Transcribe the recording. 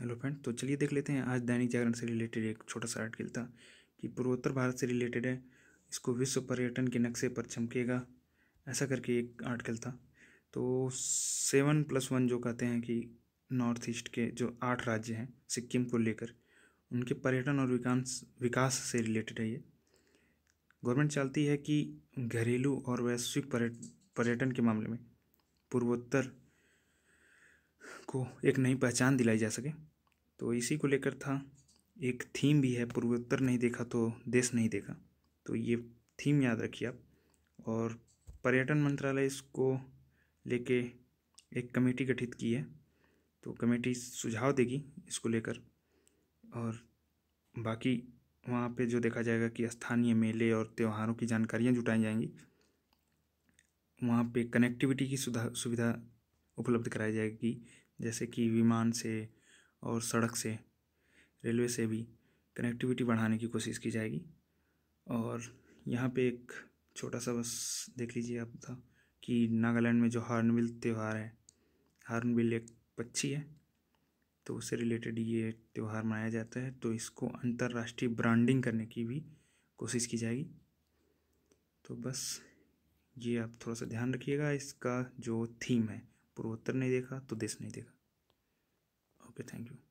hello friend तो चलिए देख लेते हैं आज दैनिक जागरण से रिलेटेड एक छोटा सा आर्टिकल था कि पूर्वोत्तर भारत से रिलेटेड है इसको विश्व पर्यटन के नक्शे पर चमकेगा ऐसा करके एक आर्टिकल था तो सेवन प्लस वन जो कहते हैं कि नॉर्थ ईस्ट के जो आठ राज्य हैं सिक्किम को लेकर उनके पर्यटन और विकास विकास से रिलेटेड है ये गवर्नमेंट चाहती है कि घरेलू और वैश्विक पर्यटन के मामले में पूर्वोत्तर को एक नई पहचान दिलाई जा सके तो इसी को लेकर था एक थीम भी है पूर्वोत्तर नहीं देखा तो देश नहीं देखा तो ये थीम याद रखिए आप और पर्यटन मंत्रालय इसको लेके एक कमेटी गठित की है तो कमेटी सुझाव देगी इसको लेकर और बाकी वहाँ पे जो देखा जाएगा कि स्थानीय मेले और त्योहारों की जानकारियाँ जुटाई जाएंगी वहाँ पे कनेक्टिविटी की सुधा सुविधा उपलब्ध कराई जाएगी जैसे कि विमान से और सड़क से रेलवे से भी कनेक्टिविटी बढ़ाने की कोशिश की जाएगी और यहाँ पे एक छोटा सा बस देख लीजिए आप था तो, कि नागालैंड में जो हार्नबिल त्यौहार है हार्नबिल एक पक्षी है तो उससे रिलेटेड ये त्यौहार मनाया जाता है तो इसको अंतर्राष्ट्रीय ब्रांडिंग करने की भी कोशिश की जाएगी तो बस ये आप थोड़ा सा ध्यान रखिएगा इसका जो थीम है पूर्वोत्तर नहीं देखा तो देश नहीं देखा ओके थैंक यू